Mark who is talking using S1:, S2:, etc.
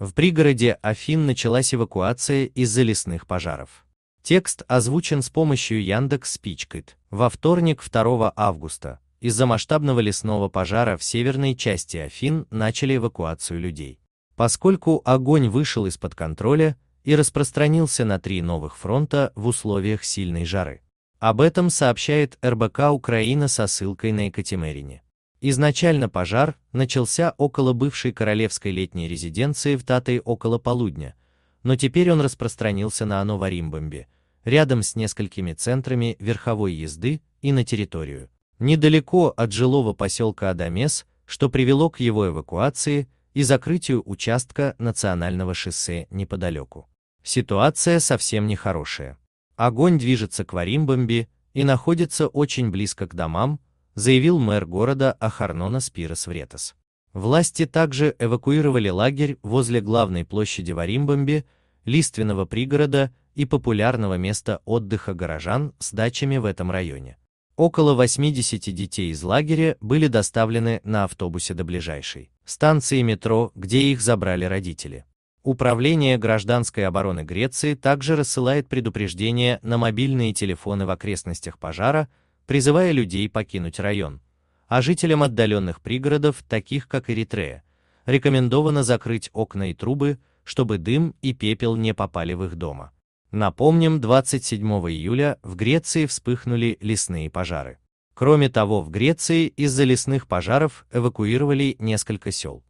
S1: В пригороде Афин началась эвакуация из-за лесных пожаров. Текст озвучен с помощью Яндекс Спичкит во вторник 2 августа. Из-за масштабного лесного пожара в северной части Афин начали эвакуацию людей. Поскольку огонь вышел из-под контроля и распространился на три новых фронта в условиях сильной жары. Об этом сообщает РБК Украина со ссылкой на Екатерине. Изначально пожар начался около бывшей королевской летней резиденции в Татай около полудня, но теперь он распространился на Ановаримбамбе, рядом с несколькими центрами верховой езды и на территорию. Недалеко от жилого поселка Адамес, что привело к его эвакуации и закрытию участка национального шоссе неподалеку. Ситуация совсем нехорошая. Огонь движется к Варимбамби и находится очень близко к домам, заявил мэр города Ахарнона Спирос Вретас. Власти также эвакуировали лагерь возле главной площади Варимбамби, лиственного пригорода и популярного места отдыха горожан с дачами в этом районе. Около 80 детей из лагеря были доставлены на автобусе до ближайшей станции метро, где их забрали родители. Управление гражданской обороны Греции также рассылает предупреждения на мобильные телефоны в окрестностях пожара, призывая людей покинуть район, а жителям отдаленных пригородов, таких как Эритрея, рекомендовано закрыть окна и трубы, чтобы дым и пепел не попали в их дома. Напомним, 27 июля в Греции вспыхнули лесные пожары. Кроме того, в Греции из-за лесных пожаров эвакуировали несколько сел.